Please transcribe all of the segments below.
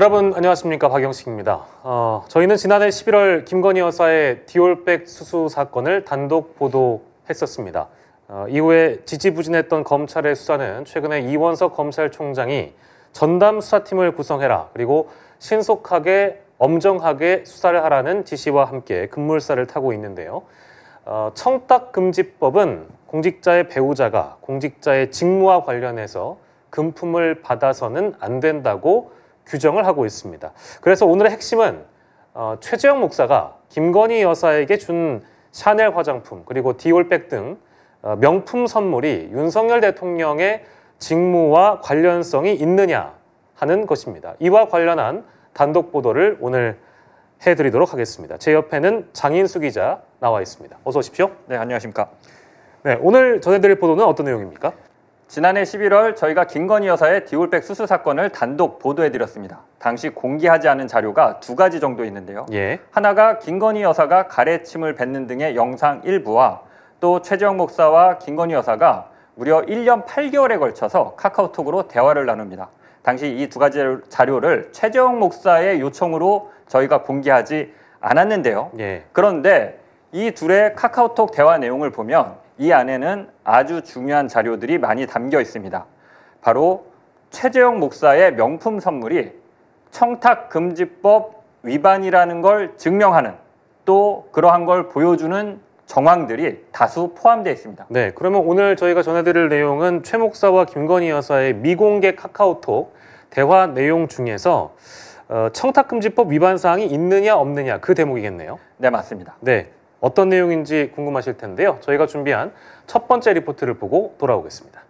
여러분 안녕하십니까 박영식입니다. 어, 저희는 지난해 11월 김건희 여사의 디올백 수수 사건을 단독 보도했었습니다. 어, 이후에 지지부진했던 검찰의 수사는 최근에 이원석 검찰총장이 전담 수사팀을 구성해라 그리고 신속하게 엄정하게 수사를 하라는 지시와 함께 급물살을 타고 있는데요. 어, 청탁금지법은 공직자의 배우자가 공직자의 직무와 관련해서 금품을 받아서는 안 된다고 규정을 하고 있습니다. 그래서 오늘의 핵심은 어, 최재형 목사가 김건희 여사에게 준 샤넬 화장품 그리고 디올백 등 어, 명품 선물이 윤석열 대통령의 직무와 관련성이 있느냐 하는 것입니다. 이와 관련한 단독 보도를 오늘 해드리도록 하겠습니다. 제 옆에는 장인수 기자 나와 있습니다. 어서 오십시오. 네, 안녕하십니까. 네, 오늘 전해드릴 보도는 어떤 내용입니까? 지난해 11월 저희가 김건희 여사의 디올백 수수 사건을 단독 보도해드렸습니다. 당시 공개하지 않은 자료가 두 가지 정도 있는데요. 예. 하나가 김건희 여사가 가래침을 뱉는 등의 영상 일부와 또 최재형 목사와 김건희 여사가 무려 1년 8개월에 걸쳐서 카카오톡으로 대화를 나눕니다. 당시 이 두 가지 자료를 최재형 목사의 요청으로 저희가 공개하지 않았는데요. 예. 그런데 이 둘의 카카오톡 대화 내용을 보면 이 안에는 아주 중요한 자료들이 많이 담겨 있습니다. 바로 최재형 목사의 명품 선물이 청탁금지법 위반이라는 걸 증명하는 또 그러한 걸 보여주는 정황들이 다수 포함되어 있습니다. 네, 그러면 오늘 저희가 전해드릴 내용은 최 목사와 김건희 여사의 미공개 카카오톡 대화 내용 중에서 어, 청탁금지법 위반 사항이 있느냐 없느냐 그 대목이겠네요. 네, 맞습니다. 네, 어떤 내용인지 궁금하실 텐데요. 저희가 준비한 첫 번째 리포트를 보고 돌아오겠습니다.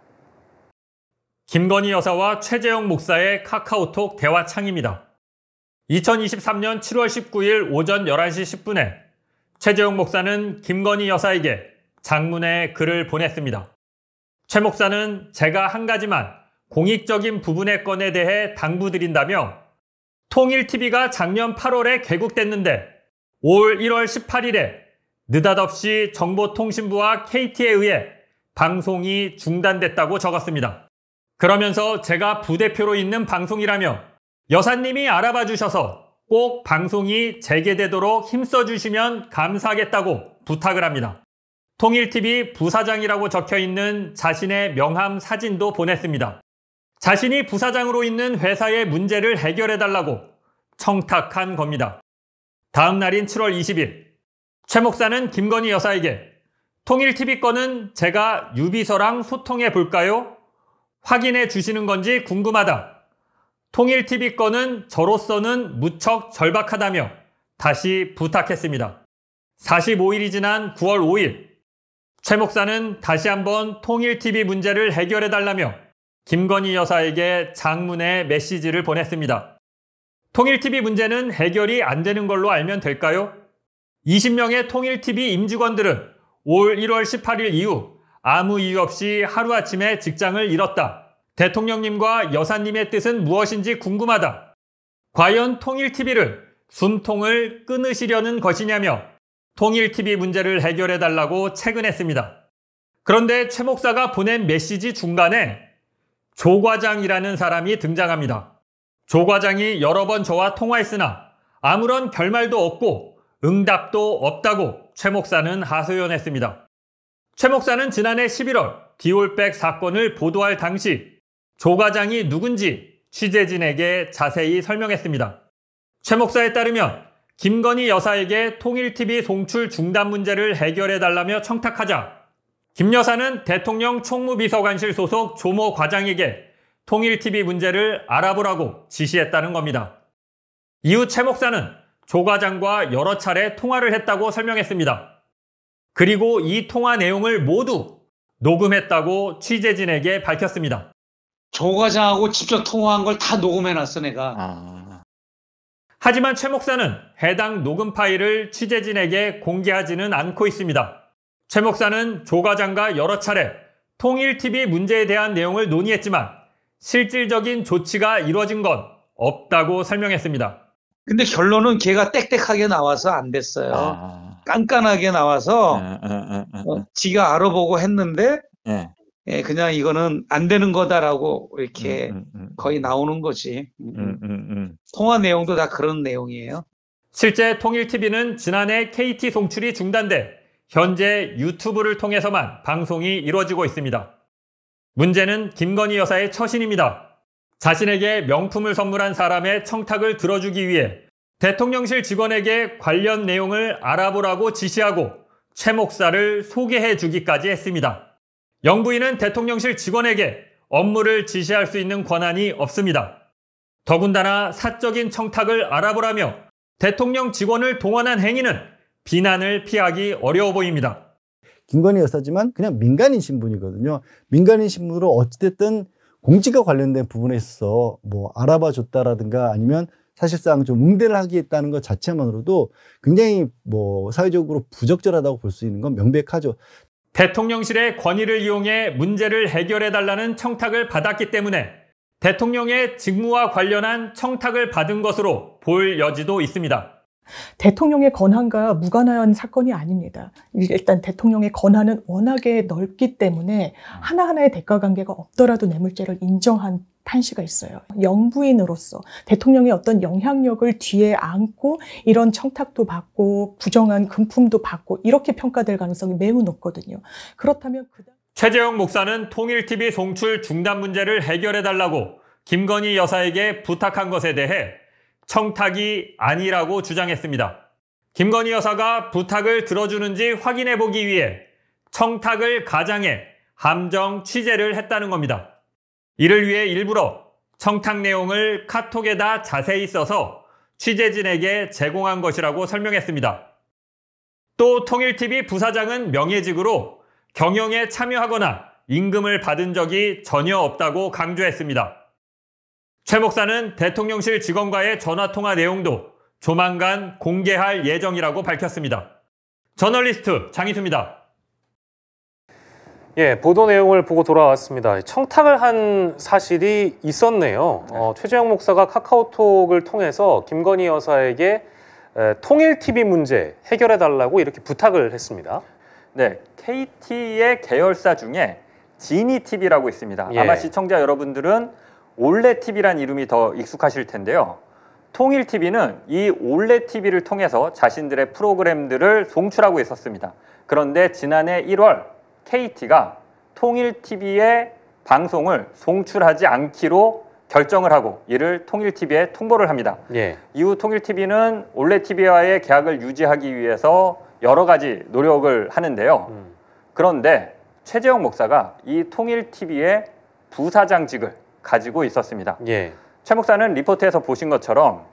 김건희 여사와 최재형 목사의 카카오톡 대화 창입니다. 2023년 7월 19일 오전 11시 10분에 최재형 목사는 김건희 여사에게 장문의 글을 보냈습니다. 최 목사는 제가 한 가지만 공익적인 부분의 건에 대해 당부드린다며 통일TV가 작년 8월에 개국됐는데 올 1월 18일에 느닷없이 정보통신부와 KT에 의해 방송이 중단됐다고 적었습니다. 그러면서 제가 부대표로 있는 방송이라며 여사님이 알아봐 주셔서 꼭 방송이 재개되도록 힘써 주시면 감사하겠다고 부탁을 합니다. 통일TV 부사장이라고 적혀 있는 자신의 명함 사진도 보냈습니다. 자신이 부사장으로 있는 회사의 문제를 해결해달라고 청탁한 겁니다. 다음 날인 7월 20일, 최 목사는 김건희 여사에게 통일TV 건은 제가 유비서랑 소통해 볼까요? 확인해 주시는 건지 궁금하다. 통일TV 건은 저로서는 무척 절박하다며 다시 부탁했습니다. 45일이 지난 9월 5일, 최 목사는 다시 한번 통일TV 문제를 해결해 달라며 김건희 여사에게 장문의 메시지를 보냈습니다. 통일TV 문제는 해결이 안 되는 걸로 알면 될까요? 20명의 통일TV 임직원들은 올 1월 18일 이후 아무 이유 없이 하루아침에 직장을 잃었다. 대통령님과 여사님의 뜻은 무엇인지 궁금하다. 과연 통일TV를 숨통을 끊으시려는 것이냐며 통일TV 문제를 해결해달라고 채근했습니다. 그런데 최 목사가 보낸 메시지 중간에 조 과장이라는 사람이 등장합니다. 조 과장이 여러 번 저와 통화했으나 아무런 결말도 없고 응답도 없다고 최 목사는 하소연했습니다. 최 목사는 지난해 11월 디올백 사건을 보도할 당시 조 과장이 누군지 취재진에게 자세히 설명했습니다. 최 목사에 따르면 김건희 여사에게 통일TV 송출 중단 문제를 해결해달라며 청탁하자 김 여사는 대통령 총무비서관실 소속 조모 과장에게 통일TV 문제를 알아보라고 지시했다는 겁니다. 이후 최 목사는 조 과장과 여러 차례 통화를 했다고 설명했습니다. 그리고 이 통화 내용을 모두 녹음했다고 취재진에게 밝혔습니다. 조 과장하고 직접 통화한 걸 다 녹음해놨어 내가. 아... 하지만 최 목사는 해당 녹음 파일을 취재진에게 공개하지는 않고 있습니다. 최 목사는 조 과장과 여러 차례 통일TV 문제에 대한 내용을 논의했지만 실질적인 조치가 이루어진 건 없다고 설명했습니다. 근데 결론은 걔가 땡땡하게 나와서 안 됐어요. 아. 깐깐하게 나와서 아, 아, 어, 지가 알아보고 했는데 예, 그냥 이거는 안 되는 거다라고 이렇게 음, 음, 음. 음. 거의 나오는 거지. 음. 음, 통화 내용도 다 그런 내용이에요. 실제 통일TV는 지난해 KT 송출이 중단돼 현재 유튜브를 통해서만 방송이 이루어지고 있습니다. 문제는 김건희 여사의 처신입니다. 자신에게 명품을 선물한 사람의 청탁을 들어주기 위해 대통령실 직원에게 관련 내용을 알아보라고 지시하고 최 목사를 소개해 주기까지 했습니다. 영부인은 대통령실 직원에게 업무를 지시할 수 있는 권한이 없습니다. 더군다나 사적인 청탁을 알아보라며 대통령 직원을 동원한 행위는 비난을 피하기 어려워 보입니다. 김건희 여사지만 그냥 민간인 신분이거든요. 민간인 신분으로 어찌됐든 공직과 관련된 부분에 있어서 뭐 알아봐 줬다라든가 아니면 사실상 좀 응대를 하겠다는 것 자체만으로도 굉장히 뭐 사회적으로 부적절하다고 볼 수 있는 건 명백하죠. 대통령실의 권위를 이용해 문제를 해결해 달라는 청탁을 받았기 때문에 대통령의 직무와 관련한 청탁을 받은 것으로 볼 여지도 있습니다. 대통령의 권한과 무관한 사건이 아닙니다. 일단 대통령의 권한은 워낙에 넓기 때문에 하나하나의 대가 관계가 없더라도 뇌물죄를 인정한 판시가 있어요. 영부인으로서 대통령의 어떤 영향력을 뒤에 안고 이런 청탁도 받고 부정한 금품도 받고 이렇게 평가될 가능성이 매우 높거든요. 그렇다면 그다음 최재형 목사는 통일TV 송출 중단 문제를 해결해달라고 김건희 여사에게 부탁한 것에 대해 청탁이 아니라고 주장했습니다. 김건희 여사가 부탁을 들어주는지 확인해 보기 위해 청탁을 가장해 함정 취재를 했다는 겁니다. 이를 위해 일부러 청탁 내용을 카톡에다 자세히 써서 취재진에게 제공한 것이라고 설명했습니다. 또 통일TV 부사장은 명예직으로 경영에 참여하거나 임금을 받은 적이 전혀 없다고 강조했습니다. 최 목사는 대통령실 직원과의 전화 통화 내용도 조만간 공개할 예정이라고 밝혔습니다. 저널리스트 장희수입니다. 예, 보도 내용을 보고 돌아왔습니다. 청탁을 한 사실이 있었네요. 네. 어, 최재형 목사가 카카오톡을 통해서 김건희 여사에게 에, 통일 TV 문제 해결해 달라고 이렇게 부탁을 했습니다. 네, KT의 계열사 중에 지니 TV라고 있습니다. 예. 아마 시청자 여러분들은 올레 TV란 이름이 더 익숙하실 텐데요. 통일 TV는 이 올레 TV를 통해서 자신들의 프로그램들을 송출하고 있었습니다. 그런데 지난해 1월 KT가 통일 TV의 방송을 송출하지 않기로 결정을 하고 이를 통일 TV에 통보를 합니다. 예. 이후 통일 TV는 올레 TV와의 계약을 유지하기 위해서 여러 가지 노력을 하는데요. 음. 그런데 최재형 목사가 이 통일 TV의 부사장직을 가지고 있었습니다. 예. 최 목사는 리포트에서 보신 것처럼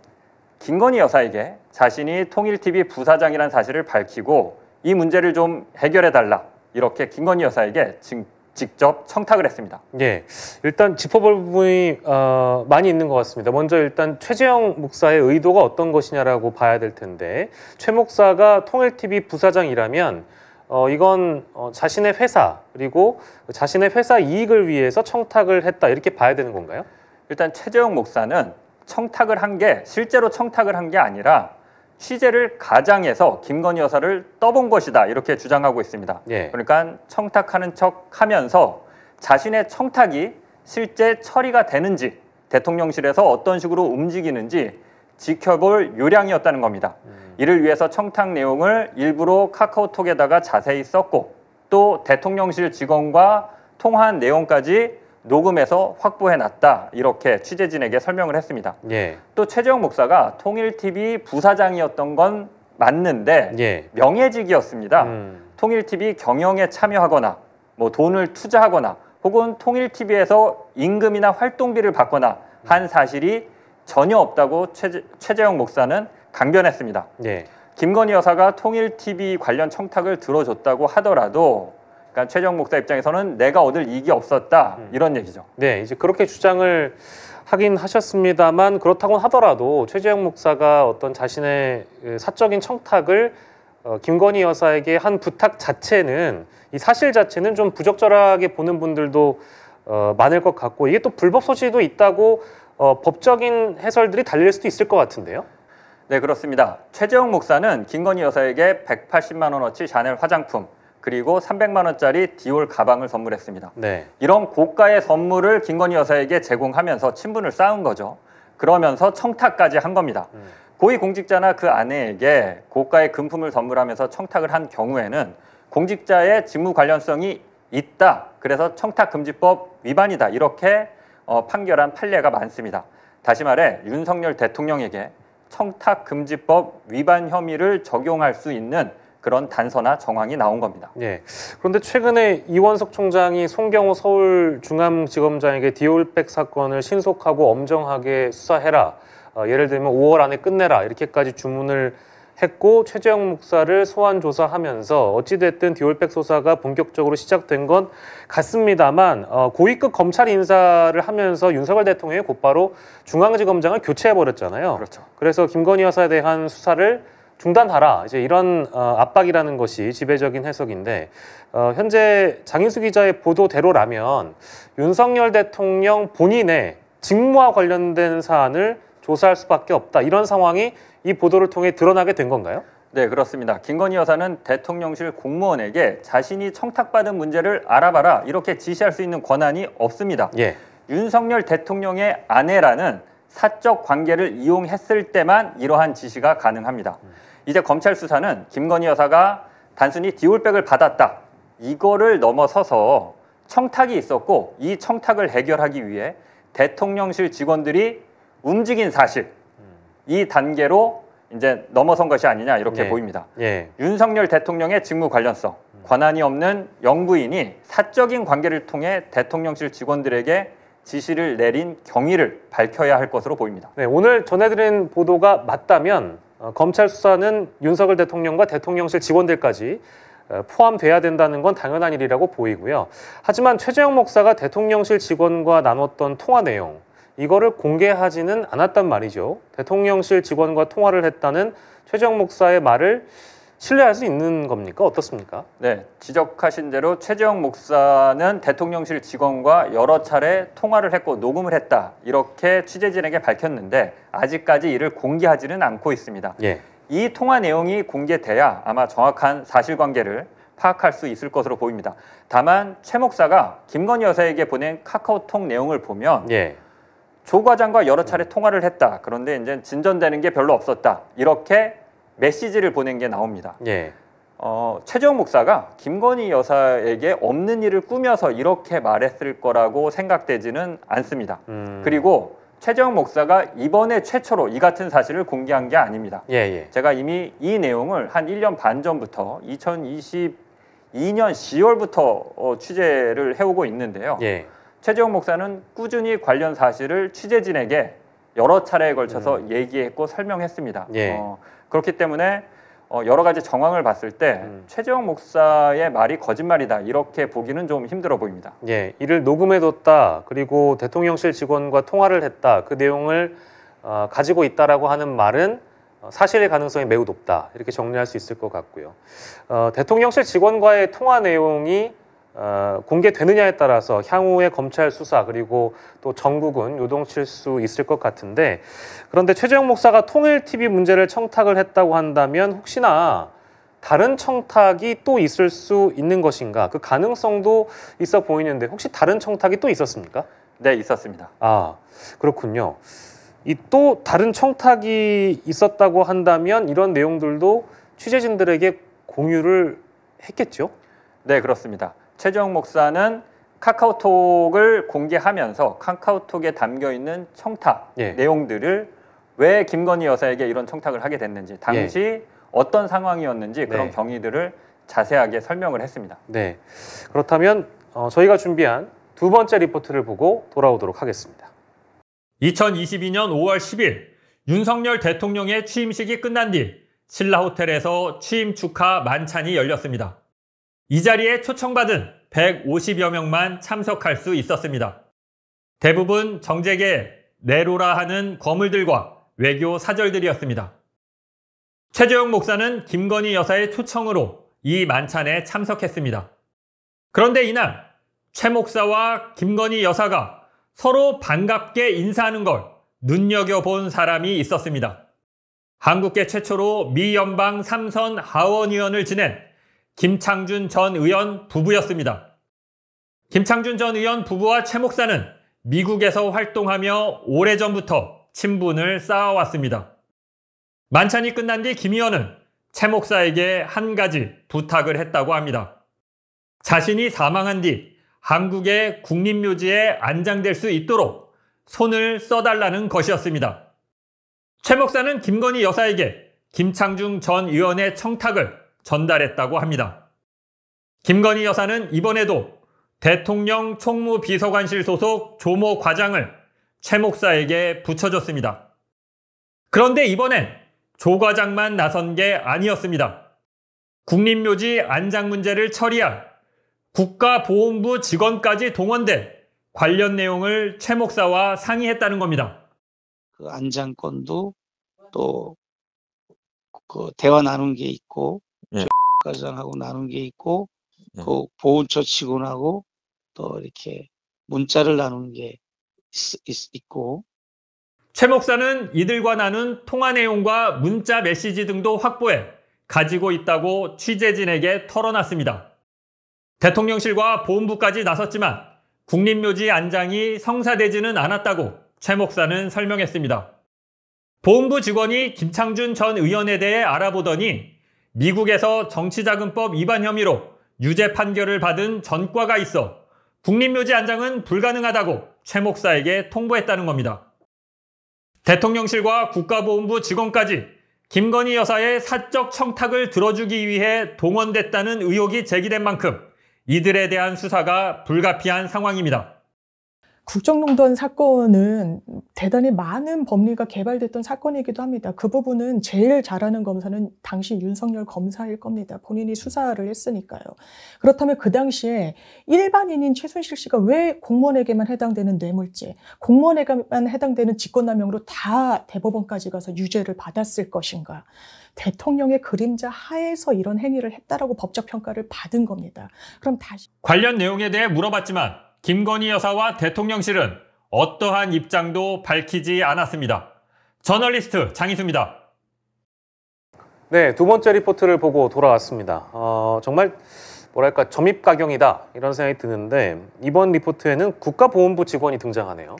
김건희 여사에게 자신이 통일TV 부사장이란 사실을 밝히고 이 문제를 좀 해결해 달라 이렇게 김건희 여사에게 지, 직접 청탁을 했습니다. 예, 일단 짚어볼 부분이 어, 많이 있는 것 같습니다. 먼저 일단 최재형 목사의 의도가 어떤 것이냐라고 봐야 될 텐데 최 목사가 통일TV 부사장이라면 어, 이건 어, 자신의 회사 그리고 그 자신의 회사 이익을 위해서 청탁을 했다 이렇게 봐야 되는 건가요? 일단 최재형 목사는 청탁을 한 게 실제로 청탁을 한 게 아니라 취재를 가장해서 김건희 여사를 떠본 것이다 이렇게 주장하고 있습니다. 예. 그러니까 청탁하는 척하면서 자신의 청탁이 실제 처리가 되는지 대통령실에서 어떤 식으로 움직이는지 지켜볼 요량이었다는 겁니다. 음. 이를 위해서 청탁 내용을 일부러 카카오톡에다가 자세히 썼고 또 대통령실 직원과 통화한 내용까지 녹음해서 확보해 놨다 이렇게 취재진에게 설명을 했습니다. 예. 또 최재형 목사가 통일TV 부사장이었던 건 맞는데 예. 명예직이었습니다. 음. 통일TV 경영에 참여하거나 뭐 돈을 투자하거나 혹은 통일TV에서 임금이나 활동비를 받거나 한 사실이 전혀 없다고 최재, 영 목사는 강변했습니다. 네. 김건희 여사가 통일 TV 관련 청탁을 들어줬다고 하더라도 그러니까 최재영 목사 입장에서는 내가 얻을 이익이 없었다 음. 이런 얘기죠. 네, 이제 그렇게 주장을 하긴 하셨습니다만 그렇다고 하더라도 최재영 목사가 어떤 자신의 그 사적인 청탁을 어, 김건희 여사에게 한 부탁 자체는 이 사실 자체는 좀 부적절하게 보는 분들도 어, 많을 것 같고 이게 또 불법 소지도 있다고 어, 법적인 해설들이 달릴 수도 있을 것 같은데요. 네 그렇습니다. 최재형 목사는 김건희 여사에게 180만 원어치 샤넬 화장품 그리고 300만 원짜리 디올 가방을 선물했습니다. 네. 이런 고가의 선물을 김건희 여사에게 제공하면서 친분을 쌓은 거죠. 그러면서 청탁까지 한 겁니다. 음. 고위공직자나 그 아내에게 고가의 금품을 선물하면서 청탁을 한 경우에는 공직자의 직무 관련성이 있다. 그래서 청탁금지법 위반이다. 이렇게 어, 판결한 판례가 많습니다. 다시 말해 윤석열 대통령에게 청탁금지법 위반 혐의를 적용할 수 있는 그런 단서나 정황이 나온 겁니다. 네. 그런데 최근에 이원석 총장이 송경호 서울중앙지검장에게 디올백 사건을 신속하고 엄정하게 수사해라. 어, 예를 들면 5월 안에 끝내라 이렇게까지 주문을 했고 최재형 목사를 소환 조사하면서 어찌됐든 디올백 소사가 본격적으로 시작된 건 같습니다만 어, 고위급 검찰 인사를 하면서 윤석열 대통령이 곧바로 중앙지검장을 교체해버렸잖아요. 그렇죠. 그래서 김건희 여사에 대한 수사를 중단하라 이제 이런 어, 압박이라는 것이 지배적인 해석인데 어, 현재 장인수 기자의 보도대로라면 윤석열 대통령 본인의 직무와 관련된 사안을 조사할 수밖에 없다 이런 상황이 이 보도를 통해 드러나게 된 건가요? 네, 그렇습니다. 김건희 여사는 대통령실 공무원에게 자신이 청탁받은 문제를 알아봐라 이렇게 지시할 수 있는 권한이 없습니다. 예. 윤석열 대통령의 아내라는 사적 관계를 이용했을 때만 이러한 지시가 가능합니다. 음. 이제 검찰 수사는 김건희 여사가 단순히 디올백을 받았다. 이거를 넘어서서 청탁이 있었고 이 청탁을 해결하기 위해 대통령실 직원들이 움직인 사실 이 단계로 이제 넘어선 것이 아니냐 이렇게 예. 보입니다. 예. 윤석열 대통령의 직무 관련성, 권한이 음. 없는 영부인이 사적인 관계를 통해 대통령실 직원들에게 지시를 내린 경위를 밝혀야 할 것으로 보입니다. 네, 오늘 전해드린 보도가 맞다면 어, 검찰 수사는 윤석열 대통령과 대통령실 직원들까지 어, 포함돼야 된다는 건 당연한 일이라고 보이고요. 하지만 최재형 목사가 대통령실 직원과 나눴던 통화 내용 이거를 공개하지는 않았단 말이죠. 대통령실 직원과 통화를 했다는 최정 목사의 말을 신뢰할 수 있는 겁니까? 어떻습니까? 네, 지적하신 대로 최정 목사는 대통령실 직원과 여러 차례 통화를 했고 녹음을 했다 이렇게 취재진에게 밝혔는데 아직까지 이를 공개하지는 않고 있습니다. 예. 이 통화 내용이 공개돼야 아마 정확한 사실관계를 파악할 수 있을 것으로 보입니다. 다만 최 목사가 김건희 여사에게 보낸 카카오톡 내용을 보면 예. 조 과장과 여러 차례 통화를 했다. 그런데 이제 진전되는 게 별로 없었다. 이렇게 메시지를 보낸 게 나옵니다. 예. 어, 최재형 목사가 김건희 여사에게 없는 일을 꾸며서 이렇게 말했을 거라고 생각되지는 않습니다. 음. 그리고 최재형 목사가 이번에 최초로 이 같은 사실을 공개한 게 아닙니다. 예, 예. 제가 이미 이 내용을 한 1년 반 전부터 2022년 10월부터 어, 취재를 해오고 있는데요. 예. 최재형 목사는 꾸준히 관련 사실을 취재진에게 여러 차례에 걸쳐서 음. 얘기했고 설명했습니다. 예. 어, 그렇기 때문에 어, 여러 가지 정황을 봤을 때 음. 최재형 목사의 말이 거짓말이다 이렇게 보기는 좀 힘들어 보입니다. 예, 이를 녹음해뒀다 그리고 대통령실 직원과 통화를 했다 그 내용을 어, 가지고 있다라고 하는 말은 어, 사실의 가능성이 매우 높다 이렇게 정리할 수 있을 것 같고요. 어, 대통령실 직원과의 통화 내용이 어, 공개되느냐에 따라서 향후의 검찰 수사 그리고 또 전국은 요동칠 수 있을 것 같은데 그런데 최재형 목사가 통일 TV 문제를 청탁을 했다고 한다면 혹시나 다른 청탁이 또 있을 수 있는 것인가 그 가능성도 있어 보이는데 혹시 다른 청탁이 또 있었습니까? 네 있었습니다. 아 그렇군요. 이 또 다른 청탁이 있었다고 한다면 이런 내용들도 취재진들에게 공유를 했겠죠? 네 그렇습니다. 최정형 목사는 카카오톡을 공개하면서 카카오톡에 담겨 있는 청탁 예. 내용들을 왜 김건희 여사에게 이런 청탁을 하게 됐는지 당시 예. 어떤 상황이었는지 그런 네. 경위들을 자세하게 설명을 했습니다. 네. 그렇다면 어, 저희가 준비한 두 번째 리포트를 보고 돌아오도록 하겠습니다. 2022년 5월 10일 윤석열 대통령의 취임식이 끝난 뒤 신라 호텔에서 취임 축하 만찬이 열렸습니다. 이 자리에 초청받은 150여 명만 참석할 수 있었습니다. 대부분 정재계 네로라 하는 거물들과 외교 사절들이었습니다. 최재형 목사는 김건희 여사의 초청으로 이 만찬에 참석했습니다. 그런데 이날 최 목사와 김건희 여사가 서로 반갑게 인사하는 걸 눈여겨본 사람이 있었습니다. 한국계 최초로 미 연방 3선 하원의원을 지낸 김창준 전 의원 부부였습니다. 김창준 전 의원 부부와 최 목사는 미국에서 활동하며 오래전부터 친분을 쌓아왔습니다. 만찬이 끝난 뒤 김 의원은 최 목사에게 한 가지 부탁을 했다고 합니다. 자신이 사망한 뒤 한국의 국립묘지에 안장될 수 있도록 손을 써달라는 것이었습니다. 최 목사는 김건희 여사에게 김창중 전 의원의 청탁을 전달했다고 합니다. 김건희 여사는 이번에도 대통령 총무비서관실 소속 조모 과장을 최 목사에게 붙여줬습니다. 그런데 이번엔 조 과장만 나선 게 아니었습니다. 국립묘지 안장 문제를 처리할 국가보훈부 직원까지 동원돼 관련 내용을 최 목사와 상의했다는 겁니다. 그 안장권도 또 그 대화 나눈 게 있고 가장하고 나눈 게 있고 네. 그 보훈처 직원하고 또 이렇게 문자를 나눈 게 있, 있 고최 목사는 이들과 나눈 통화 내용과 문자 메시지 등도 확보해 가지고 있다고 취재진에게 털어놨습니다. 대통령실과 보훈부까지 나섰지만 국립묘지 안장이 성사되지는 않았다고 최 목사는 설명했습니다. 보훈부 직원이 김창준 전 의원에 대해 알아보더니 미국에서 정치자금법 위반 혐의로 유죄 판결을 받은 전과가 있어 국립묘지 안장은 불가능하다고 최 목사에게 통보했다는 겁니다. 대통령실과 국가보훈부 직원까지 김건희 여사의 사적 청탁을 들어주기 위해 동원됐다는 의혹이 제기된 만큼 이들에 대한 수사가 불가피한 상황입니다. 국정농단 사건은 대단히 많은 법리가 개발됐던 사건이기도 합니다. 그 부분은 제일 잘하는 검사는 당시 윤석열 검사일 겁니다. 본인이 수사를 했으니까요. 그렇다면 그 당시에 일반인인 최순실 씨가 왜 공무원에게만 해당되는 뇌물죄, 공무원에게만 해당되는 직권남용으로 다 대법원까지 가서 유죄를 받았을 것인가? 대통령의 그림자 하에서 이런 행위를 했다라고 법적 평가를 받은 겁니다. 그럼 다시 관련 내용에 대해 물어봤지만 김건희 여사와 대통령실은 어떠한 입장도 밝히지 않았습니다. 저널리스트 장희수입니다. 네, 두 번째 리포트를 보고 돌아왔습니다. 어, 정말 뭐랄까 점입가경이다 이런 생각이 드는데 이번 리포트에는 국가보훈부 직원이 등장하네요.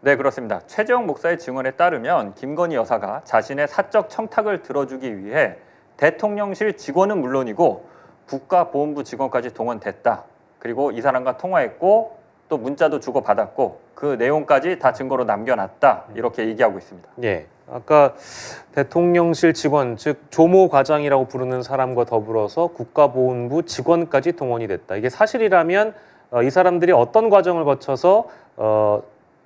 네 그렇습니다. 최재형 목사의 증언에 따르면 김건희 여사가 자신의 사적 청탁을 들어주기 위해 대통령실 직원은 물론이고 국가보훈부 직원까지 동원됐다. 그리고 이 사람과 통화했고 또 문자도 주고 받았고 그 내용까지 다 증거로 남겨놨다 음. 이렇게 얘기하고 있습니다. 예. 아까 대통령실 직원 즉 조모 과장이라고 부르는 사람과 더불어서 국가보훈부 직원까지 동원이 됐다. 이게 사실이라면 어, 이 사람들이 어떤 과정을 거쳐서 어,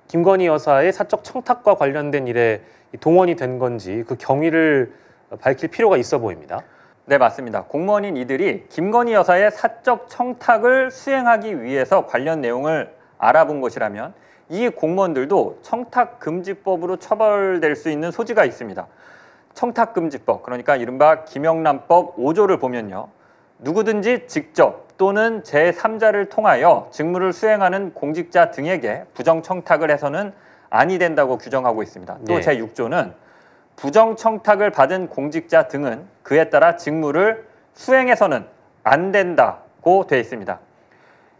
김건희 여사의 사적 청탁과 관련된 일에 동원이 된 건지 그 경위를 밝힐 필요가 있어 보입니다. 네, 맞습니다. 공무원인 이들이 김건희 여사의 사적 청탁을 수행하기 위해서 관련 내용을 알아본 것이라면 이 공무원들도 청탁금지법으로 처벌될 수 있는 소지가 있습니다. 청탁금지법, 그러니까 이른바 김영란법 5조를 보면요. 누구든지 직접 또는 제3자를 통하여 직무를 수행하는 공직자 등에게 부정청탁을 해서는 아니 된다고 규정하고 있습니다. 또 네. 제6조는 부정청탁을 받은 공직자 등은 그에 따라 직무를 수행해서는 안 된다고 돼 있습니다.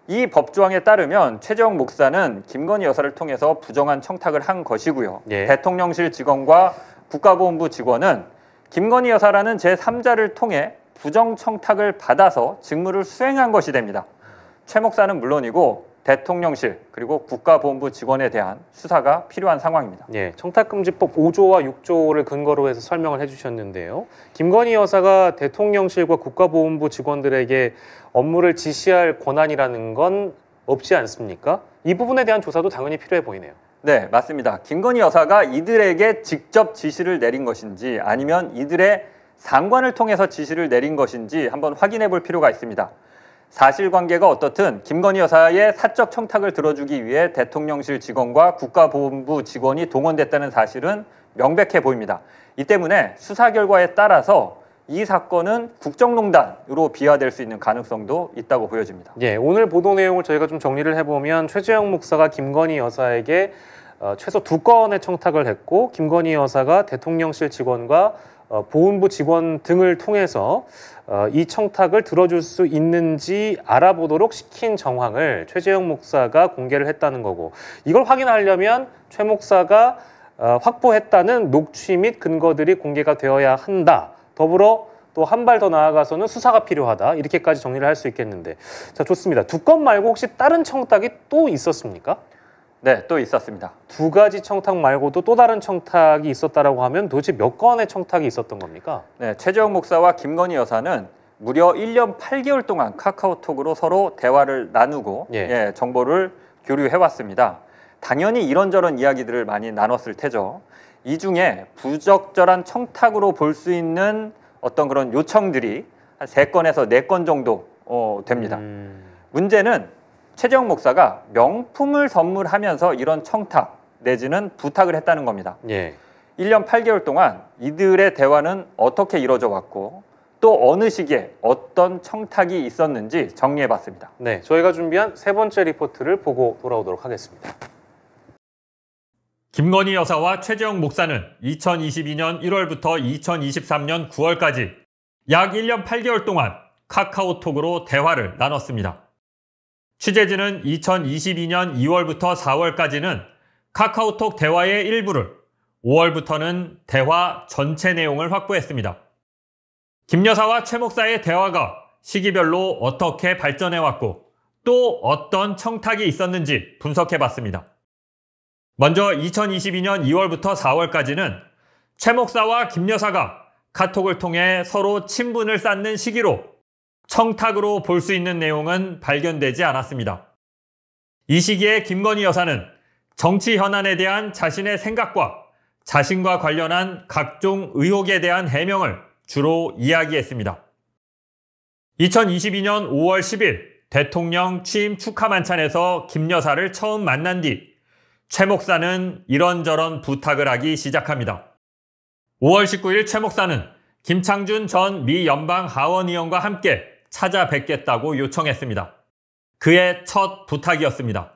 이 법조항에 따르면 최재형 목사는 김건희 여사를 통해서 부정한 청탁을 한 것이고요. 예. 대통령실 직원과 국가보훈부 직원은 김건희 여사라는 제3자를 통해 부정 청탁을 받아서 직무를 수행한 것이 됩니다. 최 목사는 물론이고 대통령실 그리고 국가보훈부 직원에 대한 수사가 필요한 상황입니다. 예, 청탁금지법 5조와 6조를 근거로 해서 설명을 해주셨는데요. 김건희 여사가 대통령실과 국가보훈부 직원들에게 업무를 지시할 권한이라는 건 없지 않습니까? 이 부분에 대한 조사도 당연히 필요해 보이네요. 네, 맞습니다. 김건희 여사가 이들에게 직접 지시를 내린 것인지 아니면 이들의 상관을 통해서 지시를 내린 것인지 한번 확인해 볼 필요가 있습니다. 사실관계가 어떻든 김건희 여사의 사적 청탁을 들어주기 위해 대통령실 직원과 국가보훈부 직원이 동원됐다는 사실은 명백해 보입니다. 이 때문에 수사 결과에 따라서 이 사건은 국정농단으로 비화될 수 있는 가능성도 있다고 보여집니다. 예, 오늘 보도 내용을 저희가 좀 정리를 해보면 최재형 목사가 김건희 여사에게 어, 최소 두 건의 청탁을 했고 김건희 여사가 대통령실 직원과 어, 보훈부 직원 등을 통해서 어, 이 청탁을 들어줄 수 있는지 알아보도록 시킨 정황을 최재형 목사가 공개를 했다는 거고 이걸 확인하려면 최 목사가 어, 확보했다는 녹취 및 근거들이 공개가 되어야 한다. 더불어 또 한 발 더 나아가서는 수사가 필요하다. 이렇게까지 정리를 할 수 있겠는데. 자, 좋습니다. 두 건 말고 혹시 다른 청탁이 또 있었습니까? 네, 또 있었습니다. 두 가지 청탁 말고도 또 다른 청탁이 있었다라고 하면 도대체 몇 건의 청탁이 있었던 겁니까? 네, 최재형 목사와 김건희 여사는 무려 1년 8개월 동안 카카오톡으로 서로 대화를 나누고 예. 예 정보를 교류해 왔습니다. 당연히 이런저런 이야기들을 많이 나눴을 테죠. 이 중에 부적절한 청탁으로 볼 수 있는 어떤 그런 요청들이 한 세건에서네 건 정도 어, 됩니다. 음... 문제는 최재형 목사가 명품을 선물하면서 이런 청탁 내지는 부탁을 했다는 겁니다. 예. 1년 8개월 동안 이들의 대화는 어떻게 이루어져 왔고 또 어느 시기에 어떤 청탁이 있었는지 정리해 봤습니다. 네, 저희가 준비한 세 번째 리포트를 보고 돌아오도록 하겠습니다. 김건희 여사와 최재형 목사는 2022년 1월부터 2023년 9월까지 약 1년 8개월 동안 카카오톡으로 대화를 나눴습니다. 취재진은 2022년 2월부터 4월까지는 카카오톡 대화의 일부를 5월부터는 대화 전체 내용을 확보했습니다. 김 여사와 최 목사의 대화가 시기별로 어떻게 발전해왔고 또 어떤 청탁이 있었는지 분석해봤습니다. 먼저 2022년 2월부터 4월까지는 최 목사와 김 여사가 카톡을 통해 서로 친분을 쌓는 시기로 청탁으로 볼 수 있는 내용은 발견되지 않았습니다. 이 시기에 김건희 여사는 정치 현안에 대한 자신의 생각과 자신과 관련한 각종 의혹에 대한 해명을 주로 이야기했습니다. 2022년 5월 10일 대통령 취임 축하 만찬에서 김 여사를 처음 만난 뒤 최 목사는 이런저런 부탁을 하기 시작합니다. 5월 19일 최 목사는 김창준 전 미 연방 하원의원과 함께 찾아뵙겠다고 요청했습니다. 그의 첫 부탁이었습니다.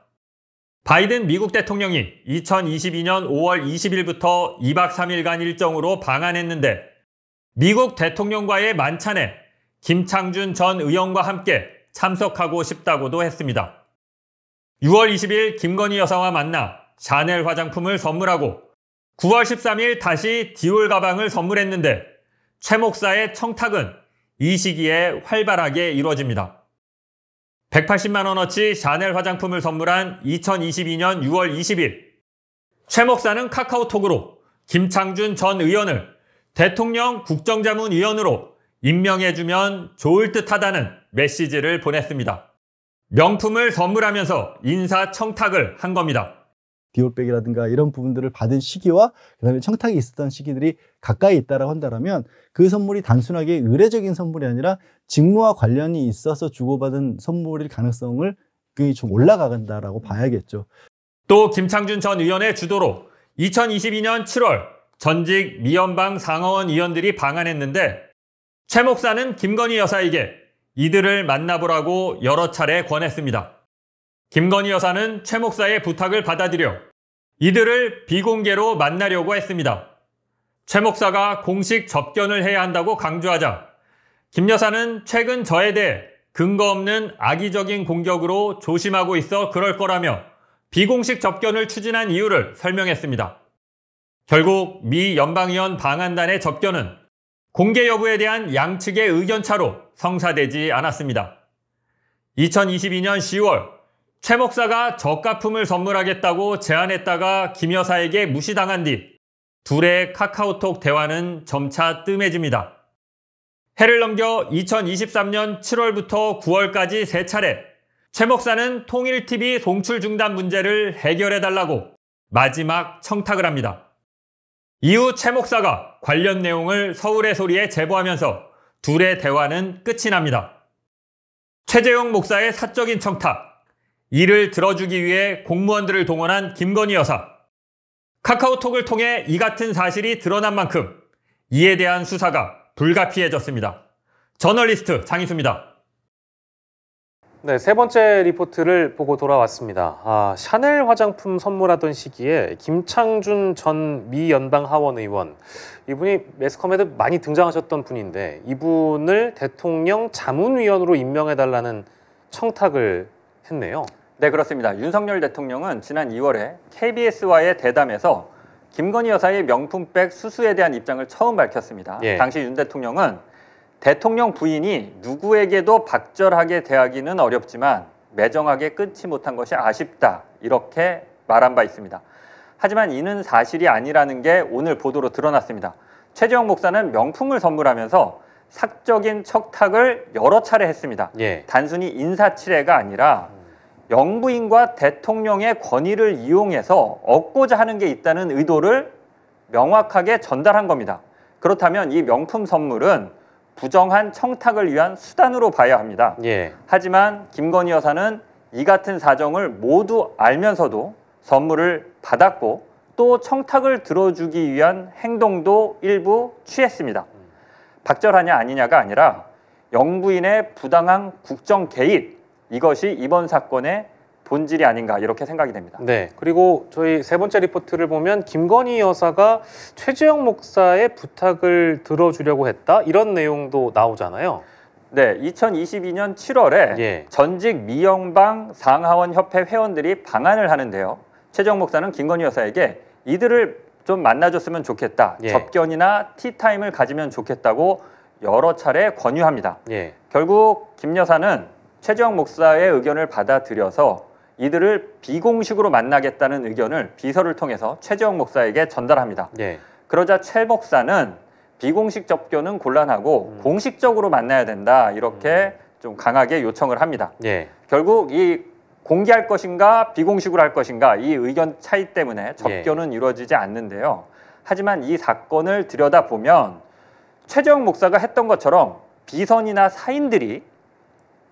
바이든 미국 대통령이 2022년 5월 20일부터 2박 3일간 일정으로 방한했는데 미국 대통령과의 만찬에 김창준 전 의원과 함께 참석하고 싶다고도 했습니다. 6월 20일 김건희 여사와 만나 샤넬 화장품을 선물하고 9월 13일 다시 디올 가방을 선물했는데 최 목사의 청탁은 이 시기에 활발하게 이루어집니다. 180만원어치 샤넬 화장품을 선물한 2022년 6월 20일, 최 목사는 카카오톡으로 김창준 전 의원을 대통령 국정자문위원으로 임명해주면 좋을 듯 하다는 메시지를 보냈습니다. 명품을 선물하면서 인사청탁을 한 겁니다. 디올백이라든가 이런 부분들을 받은 시기와 그다음에 청탁이 있었던 시기들이 가까이 있다라고 한다면 그 선물이 단순하게 의례적인 선물이 아니라 직무와 관련이 있어서 주고받은 선물일 가능성을 그게 좀 올라가간다라고 봐야겠죠. 또 김창준 전 의원의 주도로 2022년 7월 전직 미연방 상원 의원들이 방한했는데 최 목사는 김건희 여사에게 이들을 만나보라고 여러 차례 권했습니다. 김건희 여사는 최 목사의 부탁을 받아들여 이들을 비공개로 만나려고 했습니다. 최 목사가 공식 접견을 해야 한다고 강조하자 김 여사는 최근 저에 대해 근거 없는 악의적인 공격으로 조심하고 있어 그럴 거라며 비공식 접견을 추진한 이유를 설명했습니다. 결국 미 연방의원 방한단의 접견은 공개 여부에 대한 양측의 의견차로 성사되지 않았습니다. 2022년 10월 최 목사가 저가품을 선물하겠다고 제안했다가 김 여사에게 무시당한 뒤 둘의 카카오톡 대화는 점차 뜸해집니다. 해를 넘겨 2023년 7월부터 9월까지 세 차례 최 목사는 통일TV 송출 중단 문제를 해결해달라고 마지막 청탁을 합니다. 이후 최 목사가 관련 내용을 서울의 소리에 제보하면서 둘의 대화는 끝이 납니다. 최재용 목사의 사적인 청탁, 이를 들어주기 위해 공무원들을 동원한 김건희 여사. 카카오톡을 통해 이 같은 사실이 드러난 만큼 이에 대한 수사가 불가피해졌습니다. 저널리스트 장희수입니다. 네, 세 번째 리포트를 보고 돌아왔습니다. 아, 샤넬 화장품 선물하던 시기에 김창준 전 미 연방 하원 의원 이분이 매스컴에도 많이 등장하셨던 분인데 이분을 대통령 자문위원으로 임명해달라는 청탁을 했네요. 네, 그렇습니다. 윤석열 대통령은 지난 2월에 KBS와의 대담에서 김건희 여사의 명품백 수수에 대한 입장을 처음 밝혔습니다. 예. 당시 윤 대통령은 대통령 부인이 누구에게도 박절하게 대하기는 어렵지만 매정하게 끊지 못한 것이 아쉽다 이렇게 말한 바 있습니다. 하지만 이는 사실이 아니라는 게 오늘 보도로 드러났습니다. 최재형 목사는 명품을 선물하면서 삭적인 척탁을 여러 차례 했습니다. 예. 단순히 인사치레가 아니라 영부인과 대통령의 권위를 이용해서 얻고자 하는 게 있다는 의도를 명확하게 전달한 겁니다. 그렇다면 이 명품 선물은 부정한 청탁을 위한 수단으로 봐야 합니다. 예. 하지만 김건희 여사는 이 같은 사정을 모두 알면서도 선물을 받았고 또 청탁을 들어주기 위한 행동도 일부 취했습니다. 박절하냐 아니냐가 아니라 영부인의 부당한 국정 개입 이것이 이번 사건의 본질이 아닌가 이렇게 생각이 됩니다. 네. 그리고 저희 세 번째 리포트를 보면 김건희 여사가 최지영 목사의 부탁을 들어주려고 했다 이런 내용도 나오잖아요. 네, 2022년 7월에 예. 전직 미영방 상하원 협회 회원들이 방안을 하는데요. 최지영 목사는 김건희 여사에게 이들을 좀 만나줬으면 좋겠다. 예. 접견이나 티타임을 가지면 좋겠다고 여러 차례 권유합니다. 예. 결국 김 여사는 최재형 목사의 의견을 받아들여서 이들을 비공식으로 만나겠다는 의견을 비서를 통해서 최재형 목사에게 전달합니다. 네. 그러자 최 목사는 비공식 접견은 곤란하고 음. 공식적으로 만나야 된다 이렇게 음. 좀 강하게 요청을 합니다. 네. 결국 이 공개할 것인가 비공식으로 할 것인가 이 의견 차이 때문에 예. 접견은 네. 이루어지지 않는데요. 하지만 이 사건을 들여다보면 최재형 목사가 했던 것처럼 비선이나 사인들이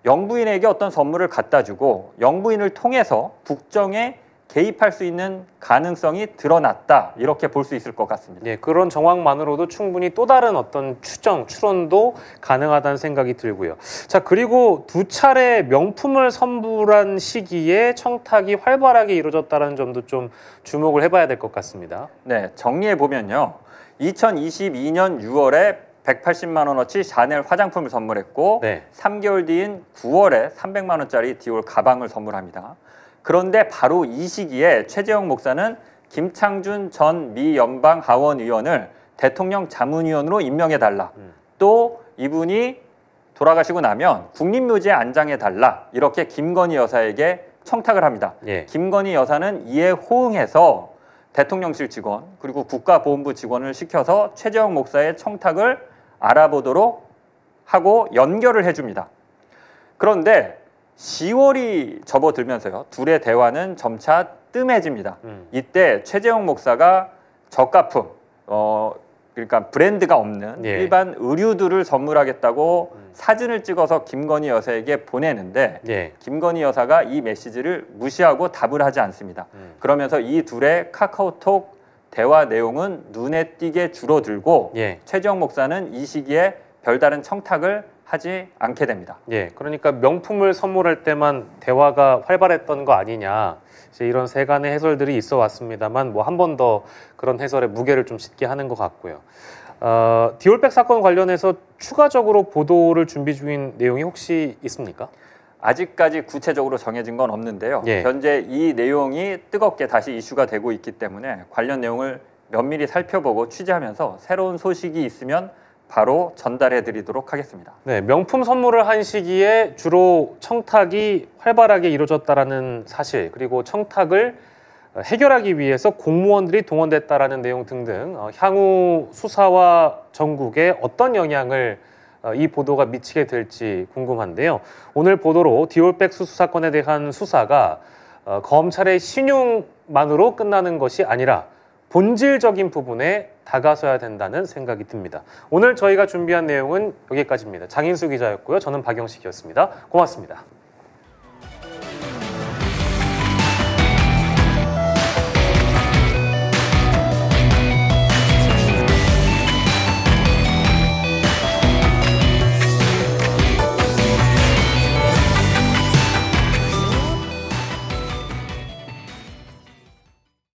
영부인에게 어떤 선물을 갖다 주고 영부인을 통해서 국정에 개입할 수 있는 가능성이 드러났다 이렇게 볼 수 있을 것 같습니다. 예, 그런 정황만으로도 충분히 또 다른 어떤 추정, 추론도 가능하다는 생각이 들고요. 자 그리고 두 차례 명품을 선물한 시기에 청탁이 활발하게 이루어졌다는 점도 좀 주목을 해봐야 될 것 같습니다. 네, 정리해 보면요. 2022년 6월에 180만 원어치 샤넬 화장품을 선물했고 네. 3개월 뒤인 9월에 300만 원짜리 디올 가방을 선물합니다. 그런데 바로 이 시기에 최재형 목사는 김창준 전 미 연방 하원 의원을 대통령 자문위원으로 임명해 달라. 음. 또 이분이 돌아가시고 나면 국립묘지에 안장해 달라. 이렇게 김건희 여사에게 청탁을 합니다. 예. 김건희 여사는 이에 호응해서 대통령실 직원 그리고 국가보훈부 직원을 시켜서 최재형 목사의 청탁을 알아보도록 하고 연결을 해줍니다. 그런데 10월이 접어들면서요. 둘의 대화는 점차 뜸해집니다. 음. 이때 최재형 목사가 저가품, 어, 그러니까 브랜드가 없는 예. 일반 의류들을 선물하겠다고 음. 사진을 찍어서 김건희 여사에게 보내는데 예. 김건희 여사가 이 메시지를 무시하고 답을 하지 않습니다. 음. 그러면서 이 둘의 카카오톡 대화 내용은 눈에 띄게 줄어들고 예. 최지영 목사는 이 시기에 별다른 청탁을 하지 않게 됩니다. 예, 그러니까 명품을 선물할 때만 대화가 활발했던 거 아니냐 이런 세간의 해설들이 있어 왔습니다만 뭐 한 번 더 그런 해설의 무게를 좀 싣게 하는 것 같고요. 어, 디올백 사건 관련해서 추가적으로 보도를 준비 중인 내용이 혹시 있습니까? 아직까지 구체적으로 정해진 건 없는데요. 예. 현재 이 내용이 뜨겁게 다시 이슈가 되고 있기 때문에 관련 내용을 면밀히 살펴보고 취재하면서 새로운 소식이 있으면 바로 전달해 드리도록 하겠습니다. 네, 명품 선물을 한 시기에 주로 청탁이 활발하게 이루어졌다라는 사실, 그리고 청탁을 어, 해결하기 위해서 공무원들이 동원됐다라는 내용 등등 어, 향후 수사와 전국에 어떤 영향을 어, 이 보도가 미치게 될지 궁금한데요. 오늘 보도로 디올백 수수 사권에 대한 수사가 어, 검찰의 신용만으로 끝나는 것이 아니라 본질적인 부분에 다가서야 된다는 생각이 듭니다. 오늘 저희가 준비한 내용은 여기까지입니다. 장인수 기자였고요. 저는 박영식이었습니다. 고맙습니다.